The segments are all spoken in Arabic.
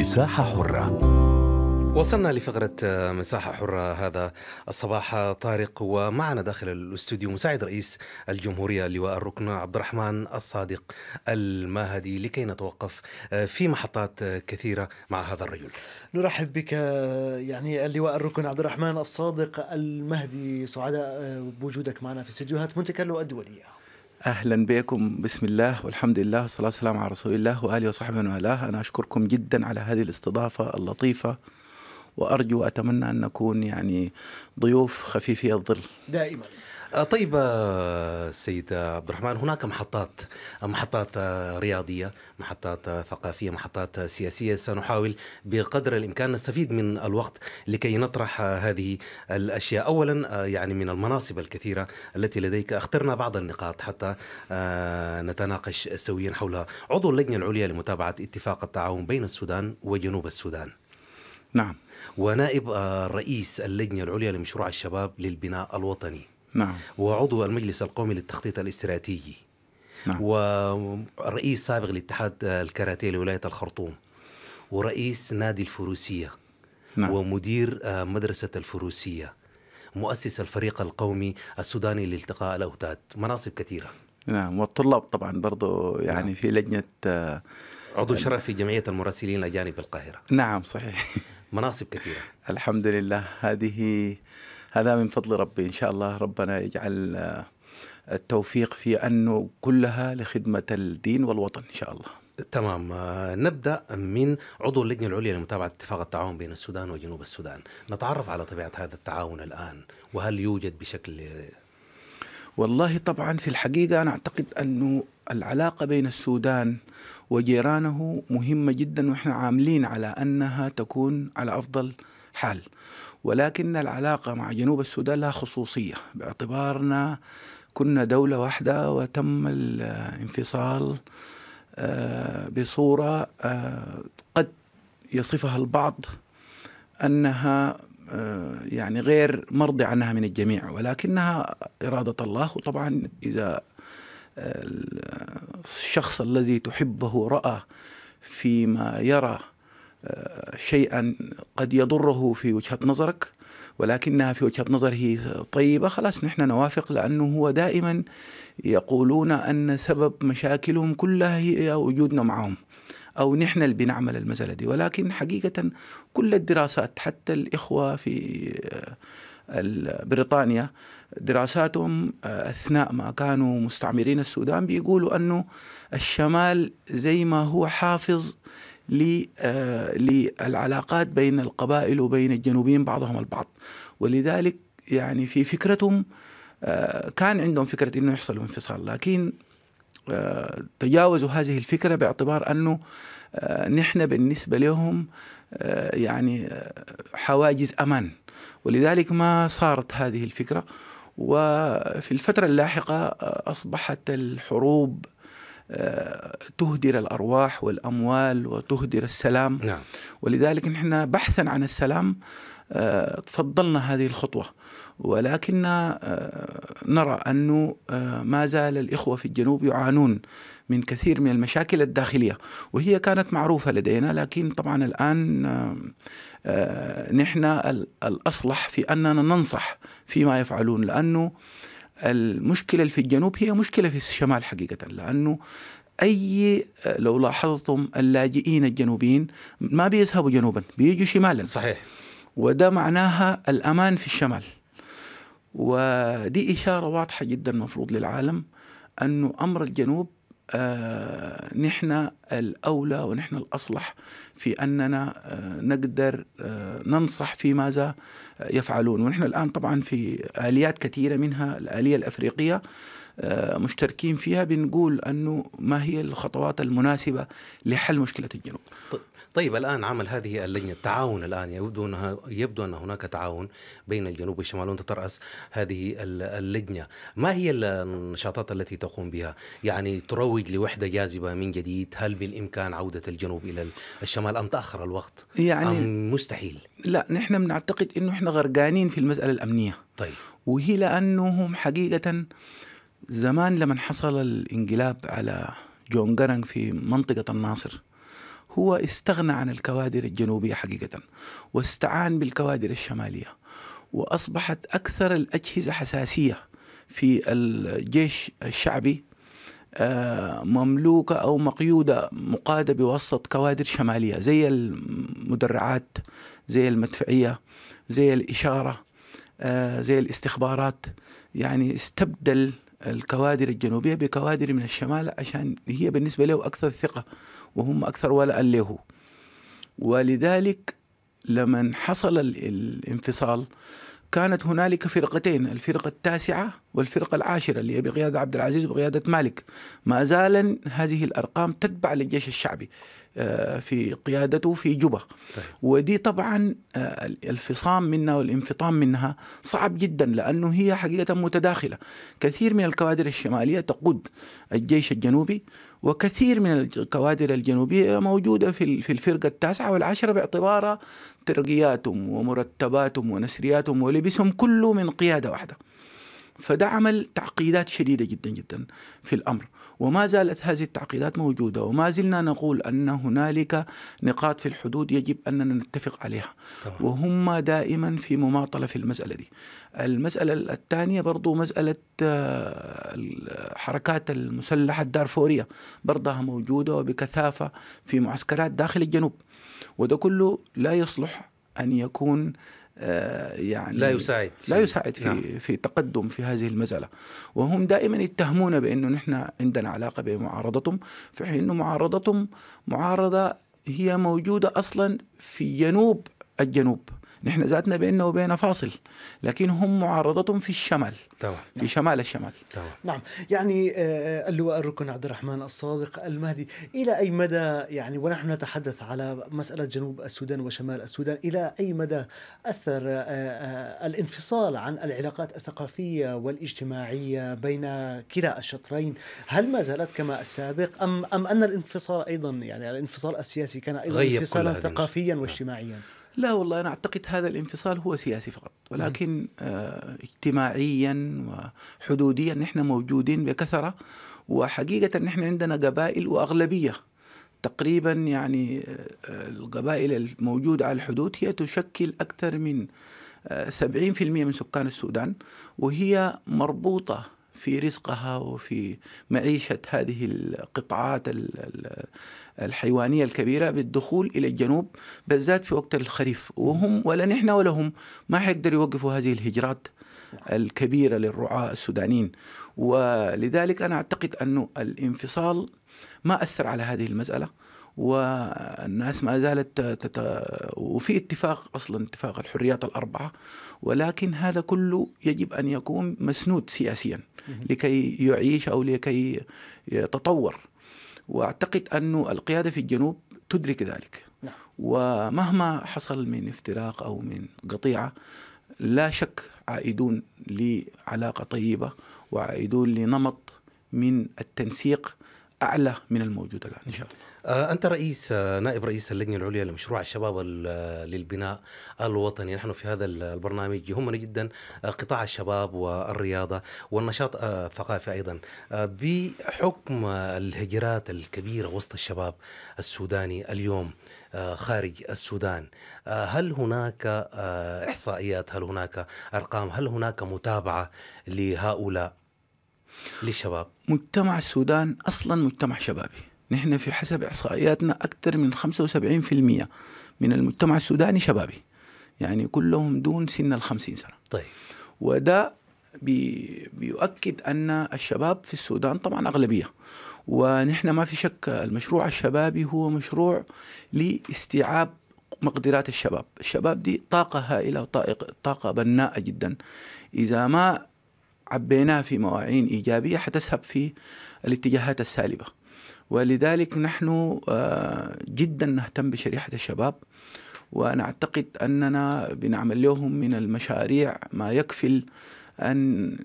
مساحة حرة وصلنا لفقرة مساحة حرة هذا الصباح طارق ومعنا داخل الاستوديو مساعد رئيس الجمهورية لواء الركن عبد الرحمن الصادق المهدي لكي نتوقف آه، في محطات كثيرة مع هذا الرجل نرحب بك يعني اللواء الركن عبد الرحمن الصادق المهدي سعداء آه، بوجودك معنا في استديوهات منتكلو الدولية اهلا بكم بسم الله والحمد لله والصلاه والسلام على رسول الله واله وصحبه ومن والاه انا اشكركم جدا على هذه الاستضافه اللطيفه وارجو اتمنى ان نكون يعني ضيوف خفيفي الظل دائما آه، طيب آه، سيد عبد الرحمن هناك محطات محطات آه، رياضيه محطات ثقافيه محطات سياسيه سنحاول بقدر الامكان نستفيد من الوقت لكي نطرح هذه الاشياء اولا يعني من المناصب الكثيره التي لديك اخترنا بعض النقاط حتى نتناقش سويا حولها عضو اللجنه العليا لمتابعه اتفاق التعاون بين السودان وجنوب السودان نعم ونائب رئيس اللجنة العليا لمشروع الشباب للبناء الوطني نعم. وعضو المجلس القومي للتخطيط الاستراتيجي نعم. ورئيس سابق لاتحاد الكاراتيه لولايه الخرطوم ورئيس نادي الفروسيه نعم. ومدير آه، مدرسه الفروسيه مؤسس الفريق القومي السوداني لالتقاء الاوتاد مناصب كثيره نعم والطلاب طبعا برضو يعني نعم. في لجنه آه، عضو شرف في جمعيه المراسلين الاجانب بالقاهره نعم صحيح مناصب كثيره الحمد لله هذه هذا من فضل ربي إن شاء الله ربنا يجعل آه، التوفيق في أنه كلها لخدمة الدين والوطن إن شاء الله تمام آه، نبدا من عضو اللجنه العليا لمتابعه اتفاق التعاون بين السودان وجنوب السودان نتعرف على طبيعه هذا التعاون الان وهل يوجد بشكل والله طبعا في الحقيقه انا اعتقد انه العلاقه بين السودان وجيرانه مهمه جدا واحنا عاملين على انها تكون على افضل حال ولكن العلاقة مع جنوب السودان لها خصوصية باعتبارنا كنا دولة واحدة وتم الانفصال آه، بصورة آه، قد يصفها البعض أنها آه، يعني غير مرضي عنها من الجميع ولكنها إرادة الله وطبعا إذا الشخص الذي تحبه رأى فيما يرى شيئا قد يضره في وجهة نظرك ولكنها في وجهة نظره طيبة خلاص نحن نوافق لأنه هو دائما يقولون أن سبب مشاكلهم كلها هي وجودنا معهم أو نحن اللي بنعمل المسألة دي ولكن حقيقة كل الدراسات حتى الإخوة في بريطانيا دراساتهم أثناء ما كانوا مستعمرين السودان بيقولوا أنه الشمال زي ما هو حافظ آه، للعلاقات بين القبائل وبين الجنوبيين بعضهم البعض ولذلك يعني في فكرتهم آه، كان عندهم فكرة أنه يحصل انفصال لكن آه، تجاوزوا هذه الفكرة باعتبار أنه نحن بالنسبة لهم يعني حواجز أمان ولذلك ما صارت هذه الفكرة وفي الفترة اللاحقة أصبحت الحروب تهدر الأرواح والأموال وتهدر السلام نعم. ولذلك نحن بحثا عن السلام آه، تفضلنا هذه الخطوة ولكن آه، نرى أنه آه، ما زال الإخوة في الجنوب يعانون من كثير من المشاكل الداخلية وهي كانت معروفة لدينا لكن طبعا الآن نحن الأصلح في أننا ننصح فيما يفعلون لأنه المشكله اللي في الجنوب هي مشكله في الشمال حقيقه لانه اي آه، لو لاحظتم اللاجئين الجنوبيين ما بيذهبوا جنوبا بيجوا شمالا صحيح وده معناها الامان في الشمال ودي اشاره واضحه جدا المفروض للعالم انه امر الجنوب آه، نحن الأولى ونحن الأصلح في أننا آه، نقدر آه، ننصح في ماذا يفعلون ونحن الآن طبعا في آليات كثيرة منها الآلية الأفريقية آه، مشتركين فيها بنقول انه ما هي الخطوات المناسبه لحل مشكله الجنوب. طيب, طيب، الان عمل هذه اللجنه التعاون الان يبدو انها يبدو ان هناك تعاون بين الجنوب والشمال وانت تراس هذه اللجنه، ما هي النشاطات التي تقوم بها؟ يعني تروج لوحده جاذبه من جديد، هل بالامكان عوده الجنوب الى الشمال ام تاخر الوقت؟ يعني ام مستحيل؟ لا نحن بنعتقد انه احنا غرقانين في المساله الامنيه. طيب وهي لانهم حقيقه آه زمان لما حصل الانقلاب على جون جرنج في منطقة الناصر هو استغنى عن الكوادر الجنوبية حقيقة واستعان بالكوادر الشمالية وأصبحت أكثر الأجهزة حساسية في الجيش الشعبي آه، مملوكة أو مقيودة مقادة بواسطة كوادر شمالية زي المدرعات زي المدفعية زي الإشارة آه، زي الاستخبارات يعني استبدل الكوادر الجنوبيه بكوادر من الشمال عشان هي بالنسبه له اكثر ثقه وهم اكثر ولاء له ولذلك لما حصل الانفصال كانت هنالك فرقتين الفرقة التاسعة والفرقة العاشرة اللي هي بقيادة عبد العزيز وبقيادة مالك ما زال هذه الأرقام تتبع للجيش الشعبي آه، في قيادته في جبة طيب. ودي طبعا آه، الفصام منها والانفطام منها صعب جدا لأنه هي حقيقة متداخلة كثير من الكوادر الشمالية تقود الجيش الجنوبي وكثير من الكوادر الجنوبية موجودة في في الفرقة التاسعة والعاشرة باعتبارها ترقياتهم ومرتباتهم ونسرياتهم ولبسهم كله من قيادة واحدة فده عمل تعقيدات شديدة جدا جدا في الأمر وما زالت هذه التعقيدات موجودة وما زلنا نقول أن هنالك نقاط في الحدود يجب أننا نتفق عليها وهم دائما في مماطلة في المسألة دي المسألة الثانية برضو مسألة آه، الحركات المسلحة الدارفورية برضها موجودة وبكثافة في معسكرات داخل الجنوب وده كله لا يصلح أن يكون آه، يعني لا يساعد لا يساعد في نعم. في تقدم في هذه المساله وهم دائما يتهمون بانه نحن عندنا علاقه بمعارضتهم في حين انه معارضتهم معارضه هي موجوده اصلا في جنوب الجنوب نحن ذاتنا بيننا وبينها فاصل لكن هم معارضتهم في الشمال طبعا. في شمال الشمال طبعا. نعم يعني آه، اللواء الركن عبد الرحمن الصادق المهدي إلى أي مدى يعني ونحن نتحدث على مسألة جنوب السودان وشمال السودان إلى أي مدى أثر آه، آه، الانفصال عن العلاقات الثقافية والاجتماعية بين كلا الشطرين هل ما زالت كما السابق أم أم أن الانفصال أيضا يعني الانفصال السياسي كان أيضا انفصالا ثقافيا نعم. واجتماعيا لا والله أنا أعتقد هذا الانفصال هو سياسي فقط ولكن آه، اجتماعيا وحدوديا نحن موجودين بكثرة وحقيقة نحن عندنا قبائل وأغلبية تقريبا يعني آه، القبائل الموجودة على الحدود هي تشكل أكثر من 70% آه، من سكان السودان وهي مربوطة في رزقها وفي معيشة هذه القطاعات الحيوانية الكبيرة بالدخول إلى الجنوب بالذات في وقت الخريف وهم ولا نحن ولا هم ما حيقدروا يوقفوا هذه الهجرات الكبيرة للرعاة السودانيين ولذلك أنا أعتقد أنه الانفصال ما أثر على هذه المسألة والناس ما زالت تت... وفي اتفاق اصلا اتفاق الحريات الاربعه ولكن هذا كله يجب ان يكون مسنود سياسيا لكي يعيش او لكي يتطور واعتقد انه القياده في الجنوب تدرك ذلك نعم. ومهما حصل من افتراق او من قطيعه لا شك عائدون لعلاقه طيبه وعائدون لنمط من التنسيق اعلى من الموجود الان ان شاء الله آه، أنت رئيس آه، نائب رئيس اللجنة العليا لمشروع الشباب آه، للبناء الوطني نحن في هذا البرنامج يهمنا جدا قطاع الشباب والرياضة والنشاط الثقافي أيضا بحكم الهجرات الكبيرة وسط الشباب السوداني اليوم خارج السودان هل هناك إحصائيات هل هناك أرقام هل هناك متابعة لهؤلاء للشباب مجتمع السودان أصلا مجتمع شبابي نحن في حسب إحصائياتنا أكثر من 75% من المجتمع السوداني شبابي يعني كلهم دون سن الخمسين سنة طيب وده بي بيؤكد أن الشباب في السودان طبعا أغلبية ونحن ما في شك المشروع الشبابي هو مشروع لاستيعاب مقدرات الشباب الشباب دي طاقة هائلة وطاقة بناءة جدا إذا ما عبيناها في مواعين إيجابية حتسهب في الاتجاهات السالبة ولذلك نحن آه، جدا نهتم بشريحة الشباب وأنا أعتقد أننا بنعمل لهم من المشاريع ما يكفل أن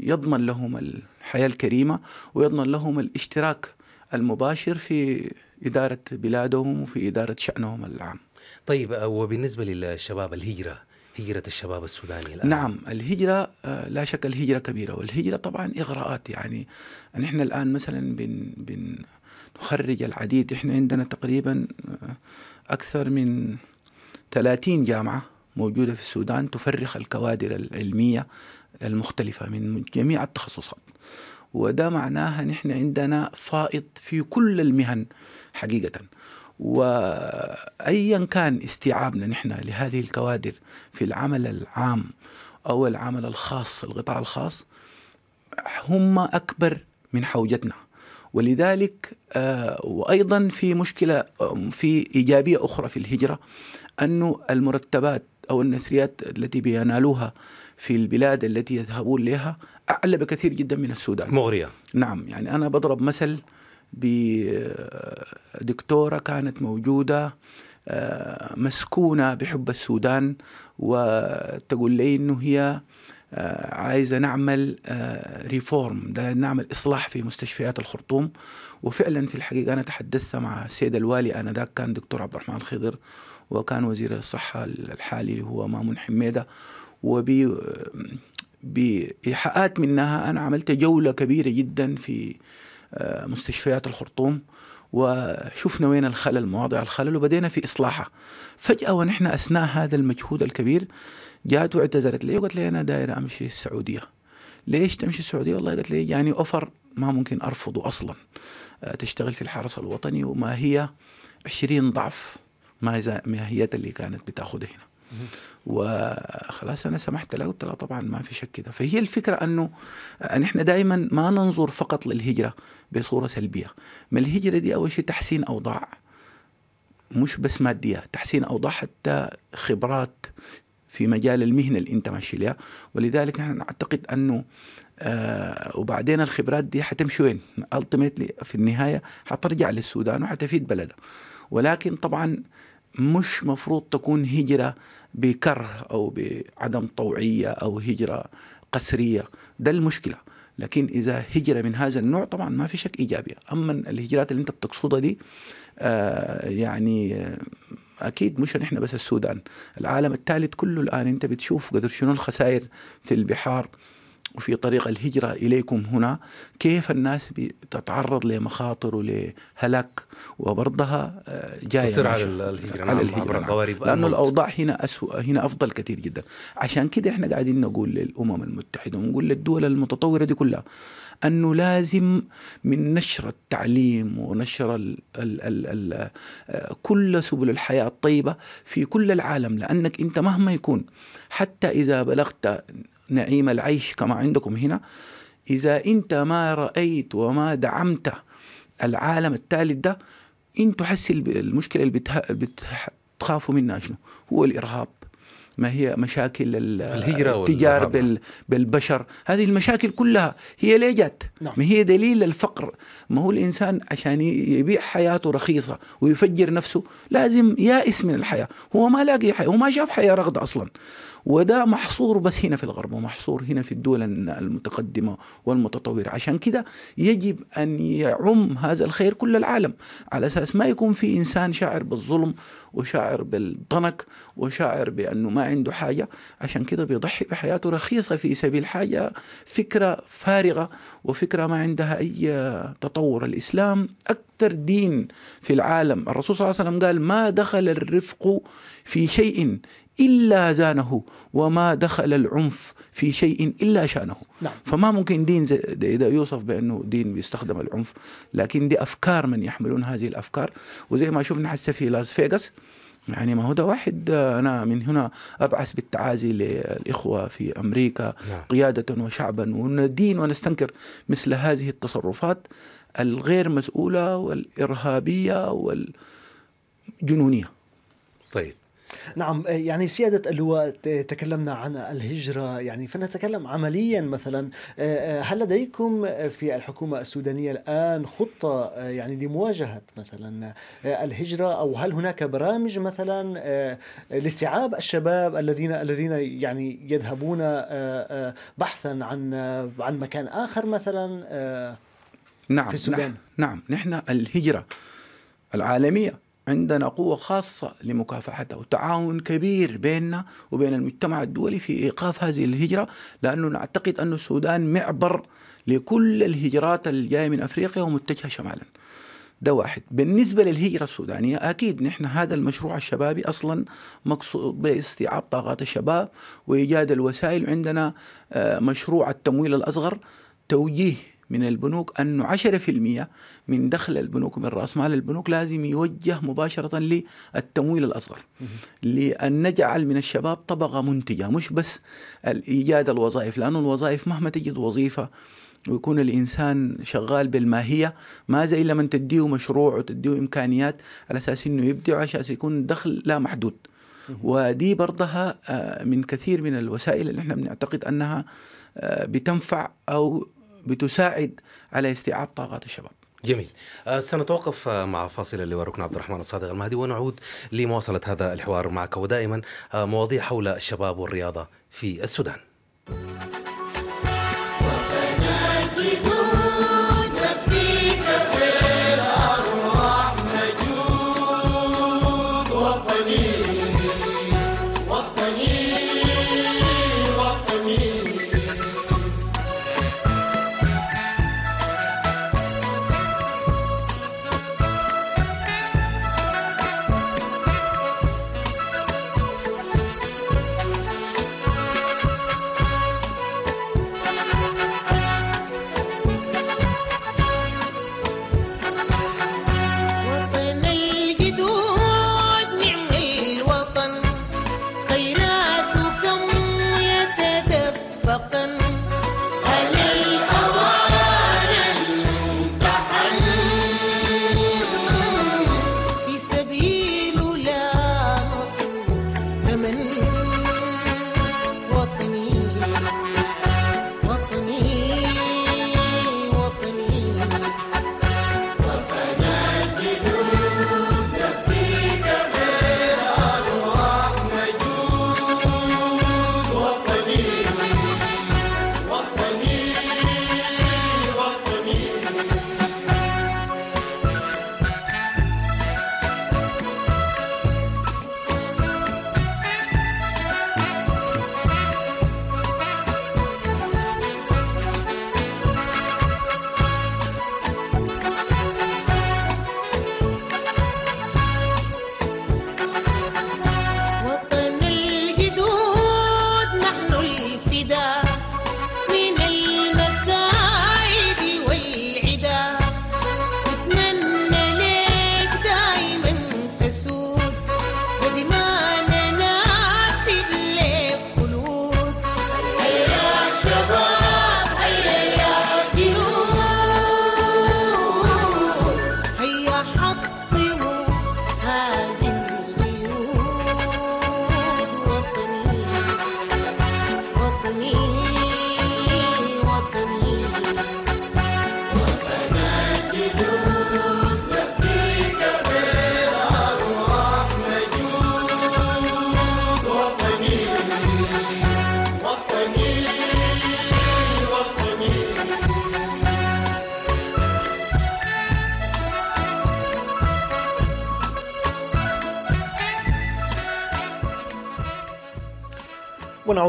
يضمن لهم الحياة الكريمة ويضمن لهم الاشتراك المباشر في إدارة بلادهم وفي إدارة شأنهم العام طيب آه، وبالنسبة للشباب الهجرة هجرة الشباب السوداني الآن نعم الهجرة آه، لا شك الهجرة كبيرة والهجرة طبعا إغراءات يعني نحن الآن مثلا بن بن نخرج العديد إحنا عندنا تقريبا آه، أكثر من 30 جامعة موجودة في السودان تفرخ الكوادر العلمية المختلفة من جميع التخصصات وده معناها نحن عندنا فائض في كل المهن حقيقة وايا كان استيعابنا نحن لهذه الكوادر في العمل العام او العمل الخاص القطاع الخاص هم اكبر من حوجتنا ولذلك آه، وايضا في مشكله آه، في ايجابيه اخرى في الهجره انه المرتبات او النثريات التي بينالوها في البلاد التي يذهبون لها اعلى بكثير جدا من السودان مغريه نعم يعني انا بضرب مثل بدكتورة كانت موجودة آه، مسكونة بحب السودان وتقول لي أنه هي آه، عايزة نعمل ريفورم آه، ده نعمل إصلاح في مستشفيات الخرطوم وفعلا في الحقيقة أنا تحدثت مع السيد الوالي آنذاك كان دكتور عبد الرحمن الخضر وكان وزير الصحة الحالي اللي هو مامون حميدة وب بإيحاءات منها أنا عملت جولة كبيرة جدا في مستشفيات الخرطوم وشفنا وين الخلل مواضع الخلل وبدينا في إصلاحها فجأة ونحن أثناء هذا المجهود الكبير جات واعتذرت لي وقالت لي أنا داير أمشي السعودية ليش تمشي السعودية والله قالت لي يعني أوفر ما ممكن أرفضه أصلا آه، تشتغل في الحرس الوطني وما هي 20 ضعف ما هي اللي كانت بتاخذه هنا وخلاص انا سمحت له قلت له طبعا ما في شك كده فهي الفكره انه نحن يعني دائما ما ننظر فقط للهجره بصوره سلبيه ما الهجره دي اول شيء تحسين اوضاع مش بس ماديه تحسين اوضاع حتى خبرات في مجال المهنه اللي انت ماشي لها ولذلك نحن نعتقد انه آه وبعدين الخبرات دي حتمشي وين؟ في النهايه حترجع للسودان وحتفيد بلدها ولكن طبعا مش مفروض تكون هجرة بكره أو بعدم طوعية أو هجرة قسرية ده المشكلة لكن إذا هجرة من هذا النوع طبعا ما في شك إيجابية أما الهجرات اللي أنت بتقصدها دي آه يعني آه، اكيد مش نحن بس السودان العالم الثالث كله الان انت بتشوف قدر شنو الخسائر في البحار وفي طريق الهجرة إليكم هنا كيف الناس تتعرض لمخاطر ولهلك وبرضها آه، جاية تصير على الهجرة, على نعم، الهجرة عبر نعم. لأنه الأوضاع هنا أسوأ هنا أفضل كثير جدا عشان كده إحنا قاعدين نقول للأمم المتحدة ونقول للدول المتطورة دي كلها أنه لازم من نشر التعليم ونشر الـ الـ الـ الـ كل سبل الحياة الطيبة في كل العالم لأنك أنت مهما يكون حتى إذا بلغت نعيم العيش كما عندكم هنا إذا أنت ما رأيت وما دعمت العالم الثالث ده أنت حس المشكلة اللي بتخافوا منها شنو هو الإرهاب ما هي مشاكل الهجرة التجارة بال بالبشر هذه المشاكل كلها هي ليه جت نعم. ما هي دليل الفقر ما هو الإنسان عشان يبيع حياته رخيصة ويفجر نفسه لازم يائس من الحياة هو ما لاقي حياة هو ما شاف حياة رغد أصلا وده محصور بس هنا في الغرب ومحصور هنا في الدول المتقدمة والمتطورة عشان كده يجب أن يعم هذا الخير كل العالم على أساس ما يكون في إنسان شاعر بالظلم وشاعر بالضنك وشاعر بأنه ما عنده حاجة عشان كده بيضحي بحياته رخيصة في سبيل حاجة فكرة فارغة وفكرة ما عندها أي تطور الإسلام أكثر دين في العالم الرسول صلى الله عليه وسلم قال ما دخل الرفق في شيء إلا زانه وما دخل العنف في شيء إلا شأنه نعم. فما ممكن دين إذا يوصف بأنه دين بيستخدم العنف لكن دي أفكار من يحملون هذه الأفكار وزي ما شفنا حسه في لاس فيغاس يعني ما هو ده واحد انا من هنا ابعث بالتعازي للاخوه في امريكا نعم. قياده وشعبا وندين ونستنكر مثل هذه التصرفات الغير مسؤوله والارهابيه والجنونيه. طيب نعم آه، يعني سيادة اللواء تكلمنا عن الهجرة يعني فنتكلم عمليا مثلا آه، آه، هل لديكم في الحكومة السودانية الآن خطة يعني لمواجهة مثلا الهجرة أو هل هناك برامج مثلا لاستيعاب الشباب الذين الذين يعني يذهبون بحثا عن عن مكان آخر مثلا نعم في السودان نعم, نعم. نحن الهجرة العالمية عندنا قوة خاصة لمكافحتها وتعاون كبير بيننا وبين المجتمع الدولي في إيقاف هذه الهجرة لأنه نعتقد أن السودان معبر لكل الهجرات الجاية من أفريقيا ومتجهة شمالا ده واحد بالنسبة للهجرة السودانية أكيد نحن هذا المشروع الشبابي أصلا مقصود باستيعاب طاقات الشباب وإيجاد الوسائل عندنا آه، مشروع التمويل الأصغر توجيه من البنوك أنه 10% من دخل البنوك من رأس مال البنوك لازم يوجه مباشرة للتمويل الأصغر لأن نجعل من الشباب طبقة منتجة مش بس إيجاد الوظائف لأن الوظائف مهما تجد وظيفة ويكون الانسان شغال بالماهيه ما زي لما تديه مشروع وتديه امكانيات على اساس انه يبدع اساس يكون دخل لا محدود ودي برضها آه، من كثير من الوسائل اللي احنا بنعتقد انها آه، بتنفع او بتساعد على استيعاب طاقات الشباب جميل أه سنتوقف آه، مع فاصل اللواء عبد الرحمن الصادق المهدي ونعود لمواصلة هذا الحوار معك ودائما آه، مواضيع حول الشباب والرياضة في السودان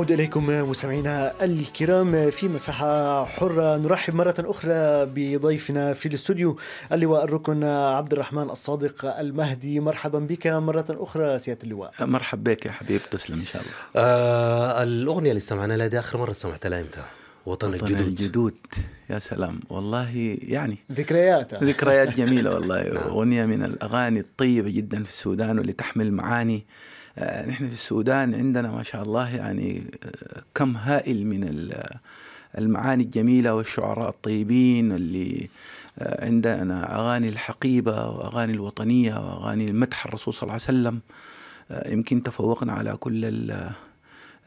نعود إليكم مستمعينا الكرام في مساحة حرة نرحب مرة أخرى بضيفنا في الاستوديو اللواء الركن عبد الرحمن الصادق المهدي مرحبا بك مرة أخرى سيادة اللواء مرحبا بك يا حبيب تسلم إن شاء الله آه الأغنية اللي سمعنا لها دي آخر مرة سمعتها لها إمتى؟ وطن, وطن الجدود الجدود يا سلام والله يعني ذكريات ذكريات جميلة والله نعم. أغنية من الأغاني الطيبة جدا في السودان واللي تحمل معاني آه، نحن في السودان عندنا ما شاء الله يعني آه، كم هائل من المعاني الجميلة والشعراء الطيبين اللي آه، عندنا أغاني الحقيبة وأغاني الوطنية وأغاني المدح الرسول صلى الله عليه وسلم يمكن تفوقنا على كل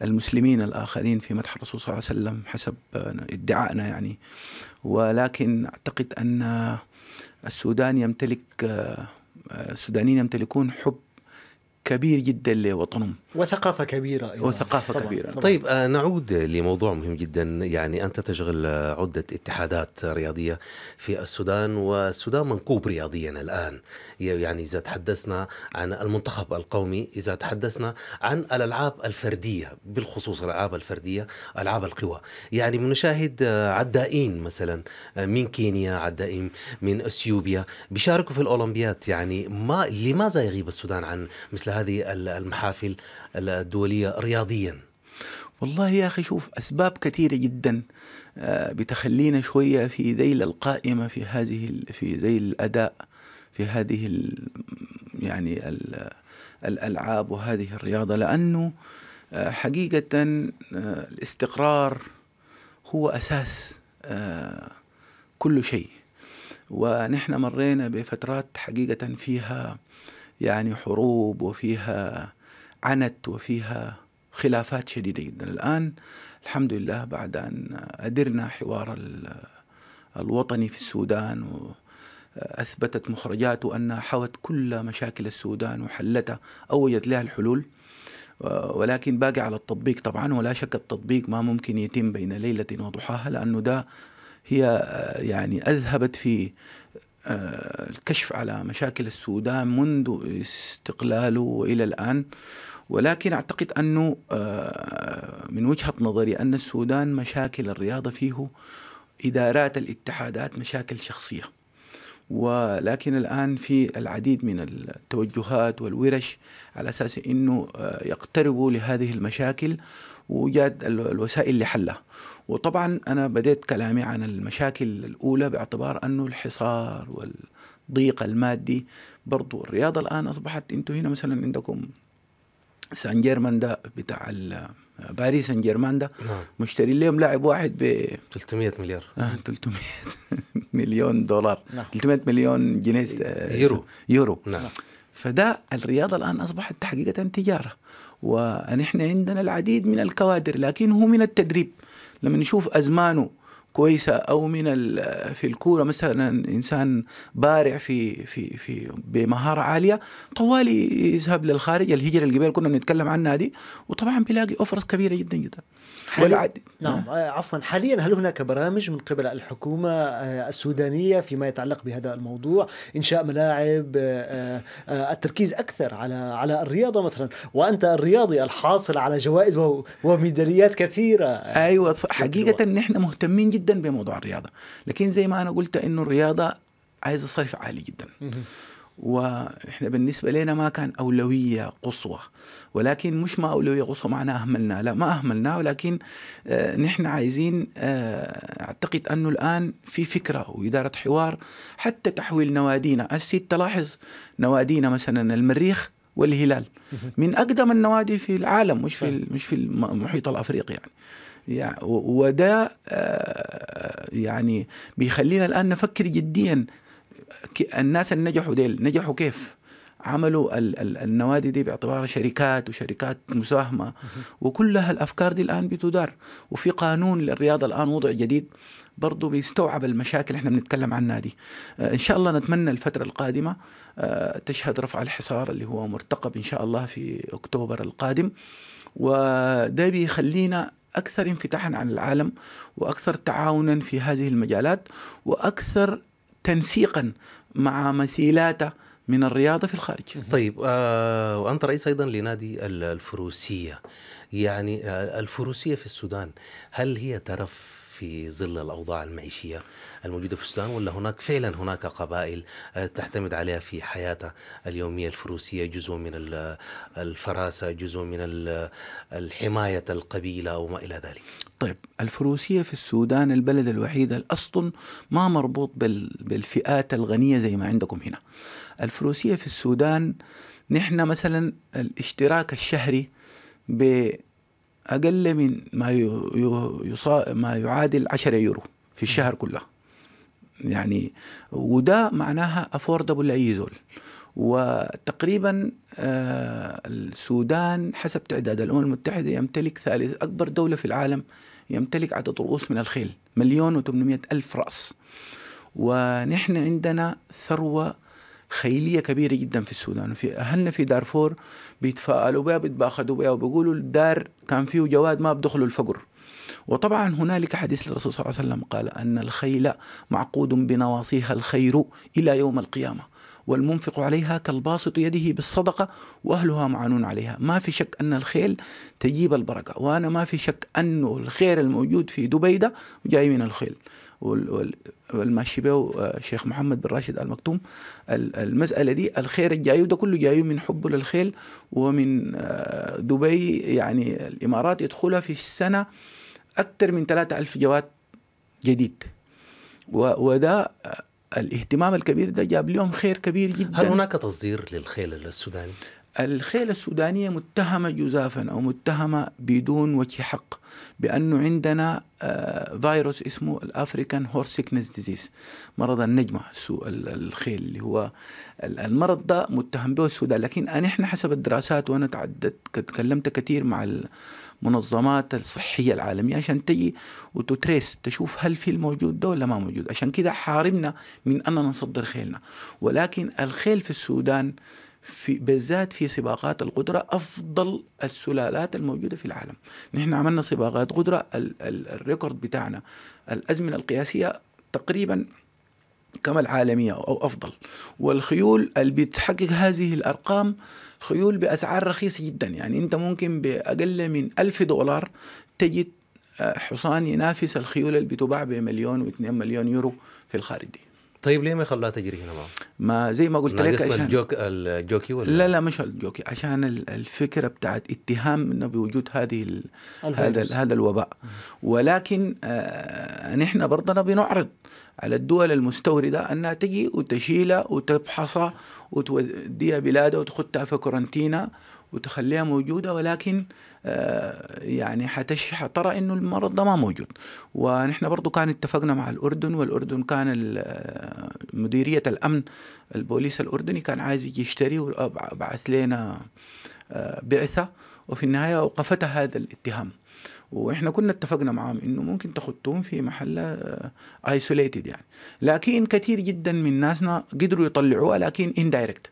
المسلمين الآخرين في مدح الرسول صلى الله عليه وسلم حسب ادعائنا يعني ولكن أعتقد أن السودان يمتلك السودانيين يمتلكون حب كبير جدا لوطنهم وثقافة كبيرة أيضا. وثقافة طبعًا. كبيرة طبعًا. طيب آه نعود لموضوع مهم جدا يعني أنت تشغل آه، عدة اتحادات رياضية في السودان والسودان منكوب رياضيا الآن يعني إذا تحدثنا عن المنتخب القومي إذا تحدثنا عن الألعاب الفردية بالخصوص الألعاب الفردية ألعاب القوى يعني بنشاهد آه، عدائين مثلا آه، من كينيا عدائين من أثيوبيا بيشاركوا في الأولمبياد يعني ما لماذا يغيب السودان عن مثل هذه المحافل الدولية رياضيا والله يا أخي شوف أسباب كثيرة جدا آه، بتخلينا شوية في ذيل القائمة في هذه في ذيل الأداء في هذه يعني الألعاب وهذه الرياضة لأنه آه، حقيقة آه، الاستقرار هو أساس كل شيء ونحن مرينا بفترات حقيقة فيها يعني حروب وفيها عنت وفيها خلافات شديدة جدا الآن الحمد لله بعد أن أدرنا حوار الوطني في السودان وأثبتت مخرجاته أنها حوت كل مشاكل السودان وحلتها أو وجدت لها الحلول ولكن باقي على التطبيق طبعا ولا شك التطبيق ما ممكن يتم بين ليلة وضحاها لأنه ده هي يعني أذهبت في آه، الكشف على مشاكل السودان منذ استقلاله إلى الآن ولكن اعتقد انه آه، من وجهه نظري ان السودان مشاكل الرياضه فيه ادارات الاتحادات مشاكل شخصيه ولكن الان في العديد من التوجهات والورش على اساس انه آه، يقتربوا لهذه المشاكل وجاءت الوسائل لحلها وطبعا انا بديت كلامي عن المشاكل الاولى باعتبار انه الحصار والضيق المادي برضو الرياضه الان اصبحت انتم هنا مثلا عندكم سان جيرمان ده بتاع باريس سان جيرمان ده نعم. مشتري لهم لاعب واحد ب 300 مليار آه 300 مليون دولار نعم. 300 مليون جنيه آه، يورو يورو نعم. فده الرياضه الان اصبحت حقيقه تجاره ونحن عندنا العديد من الكوادر لكن هو من التدريب لما نشوف ازمانه كويسه او من في الكوره مثلا انسان بارع في في في بمهاره عاليه طوالي يذهب للخارج الهجره اللي كنا بنتكلم عنها دي وطبعا بيلاقي اوفرز كبيره جدا جدا والعد نعم, نعم. آه، عفوا حاليا هل هناك برامج من قبل الحكومة آه، السودانية فيما يتعلق بهذا الموضوع إنشاء ملاعب آه، التركيز أكثر على على الرياضة مثلا وأنت الرياضي الحاصل على جوائز وميداليات كثيرة أيوة حقيقة نحن مهتمين جدا بموضوع الرياضة لكن زي ما أنا قلت أنه الرياضة عايزة صرف عالي جدا واحنا بالنسبه لنا ما كان اولويه قصوى ولكن مش ما اولويه قصوى معناها اهملنا لا ما اهملنا ولكن آه، نحن عايزين آه، اعتقد انه الان في فكره واداره حوار حتى تحويل نوادينا السيد تلاحظ نوادينا مثلا المريخ والهلال من اقدم النوادي في العالم مش في مش في المحيط الافريقي يعني يعني وده آه، يعني بيخلينا الان نفكر جديا الناس اللي نجحوا ديل نجحوا كيف؟ عملوا ال ال النوادي دي باعتبارها شركات وشركات مساهمة وكلها الأفكار دي الآن بتدار وفي قانون للرياضة الآن وضع جديد برضو بيستوعب المشاكل احنا بنتكلم عنها دي آه ان شاء الله نتمنى الفترة القادمة آه تشهد رفع الحصار اللي هو مرتقب ان شاء الله في اكتوبر القادم وده بيخلينا اكثر انفتاحا على العالم واكثر تعاونا في هذه المجالات واكثر تنسيقا مع مثيلاته من الرياضة في الخارج طيب آه وأنت رئيس أيضا لنادي الفروسية يعني آه، الفروسية في السودان هل هي ترف في ظل الأوضاع المعيشية الموجودة في السودان ولا هناك فعلا هناك قبائل آه، تعتمد عليها في حياتها اليومية الفروسية جزء من الفراسة جزء من الحماية القبيلة وما إلى ذلك طيب الفروسية في السودان البلد الوحيد الأصل ما مربوط بالفئات الغنية زي ما عندكم هنا الفروسية في السودان نحن مثلا الاشتراك الشهري اقل من ما يصا... ما يعادل 10 يورو في الشهر كله يعني وده معناها افوردبل لاي زول وتقريبا آه، السودان حسب تعداد الامم المتحده يمتلك ثالث اكبر دوله في العالم يمتلك عدد رؤوس من الخيل مليون و ألف راس ونحن عندنا ثروه خيليه كبيره جدا في السودان في اهلنا في دارفور بيتفائلوا بها بيتباخدوا بها وبيقولوا الدار كان فيه جواد ما بدخلوا الفقر وطبعا هنالك حديث للرسول صلى الله عليه وسلم قال ان الخيل معقود بنواصيها الخير الى يوم القيامه والمنفق عليها كالباسط يده بالصدقة وأهلها معانون عليها ما في شك أن الخيل تجيب البركة وأنا ما في شك أنه الخير الموجود في دبي ده جاي من الخيل والماشي به الشيخ آه، محمد بن راشد المكتوم المسألة دي الخير الجاي ده كله جاي من حبه للخيل ومن آه، دبي يعني الإمارات يدخلها في السنة أكثر من 3000 جواد جديد وده آه، الاهتمام الكبير ده جاب لهم خير كبير جدا هل هناك تصدير للخيل السوداني؟ الخيل السودانية متهمة جزافا أو متهمة بدون وجه حق بأنه عندنا آه، فيروس اسمه الافريكان هورسيكنس ديزيز مرض النجمة سوء الخيل اللي هو المرض ده متهم به السودان لكن أنا إحنا حسب الدراسات وأنا تعددت تكلمت كثير مع المنظمات الصحية العالمية عشان تجي وتتريس تشوف هل في الموجود ده ولا ما موجود عشان كده حارمنا من أننا نصدر خيلنا ولكن الخيل في السودان في بالذات في سباقات القدرة أفضل السلالات الموجودة في العالم نحن عملنا سباقات قدرة الريكورد بتاعنا الأزمنة القياسية تقريبا كما العالمية أو أفضل والخيول اللي بتحقق هذه الأرقام خيول بأسعار رخيصة جدا يعني أنت ممكن بأقل من ألف دولار تجد آه، حصان ينافس الخيول اللي بتباع بمليون واثنين مليون يورو في الخارج دي طيب ليه ما يخلوها تجري هنا معه؟ ما زي ما قلت لك عشان الجوك الجوكي ولا لا لا مش الجوكي عشان الفكره بتاعت اتهامنا بوجود هذه هذا هذا الوباء ولكن آه نحن برضنا بنعرض على الدول المستوردة أنها تجي وتشيلها وتفحصها وتوديها بلادها وتخدها في كورنتينا وتخليها موجودة ولكن آه، يعني حتش حترى انه المرض ده ما موجود ونحن برضو كان اتفقنا مع الاردن والاردن كان آه، مديريه الامن البوليس الاردني كان عايز يجي يشتري وبعث لنا آه، بعثه وفي النهايه اوقفتها هذا الاتهام واحنا كنا اتفقنا معاهم انه ممكن تحطوهم في محل ايسوليتد آه، يعني لكن كثير جدا من ناسنا قدروا يطلعوها لكن اندايركت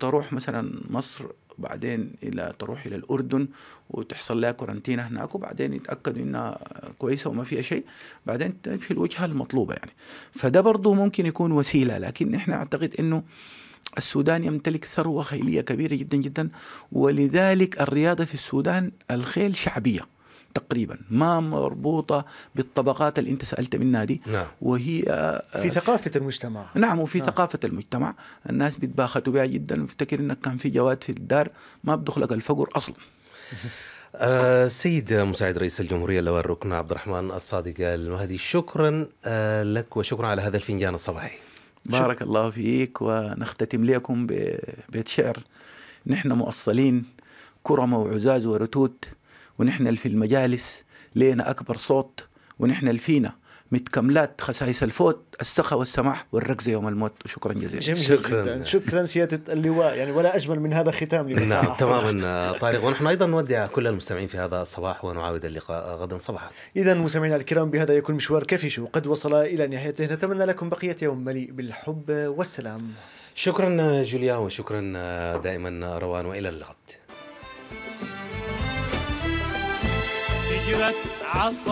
تروح مثلا مصر بعدين الى تروح الى الاردن وتحصل لها كورنتينا هناك وبعدين يتاكدوا انها كويسه وما فيها شيء بعدين تمشي الوجهه المطلوبه يعني فده برضه ممكن يكون وسيله لكن احنا اعتقد انه السودان يمتلك ثروه خيليه كبيره جدا جدا ولذلك الرياضه في السودان الخيل شعبيه تقريبا ما مربوطه بالطبقات اللي انت سالت منها دي نعم. وهي آه، في ثقافه المجتمع نعم وفي نعم. ثقافه المجتمع الناس بيتباختوا بها جدا مفتكر انك كان في جواد في الدار ما بدخلك الفقر اصلا آه سيد مساعد رئيس الجمهورية لواء الركن عبد الرحمن الصادق المهدي شكرا آه لك وشكرا على هذا الفنجان الصباحي بارك الله فيك ونختتم لكم ببيت شعر نحن مؤصلين كرم وعزاز ورتوت ونحن في المجالس لينا أكبر صوت ونحن فينا متكملات خسائس الفوت السخاء والسماح والركز يوم الموت وشكرا جزيلا جميل شكرا جدا. شكرا سياده اللواء يعني ولا اجمل من هذا ختام نعم تماما طارق ونحن ايضا نودع كل المستمعين في هذا الصباح ونعاود اللقاء غدا صباحا اذا مستمعينا الكرام بهذا يكون مشوار كفش وقد وصل الى نهايته نتمنى لكم بقيه يوم مليء بالحب والسلام شكرا جوليا وشكرا دائما روان والى اللقاء وجبت عصا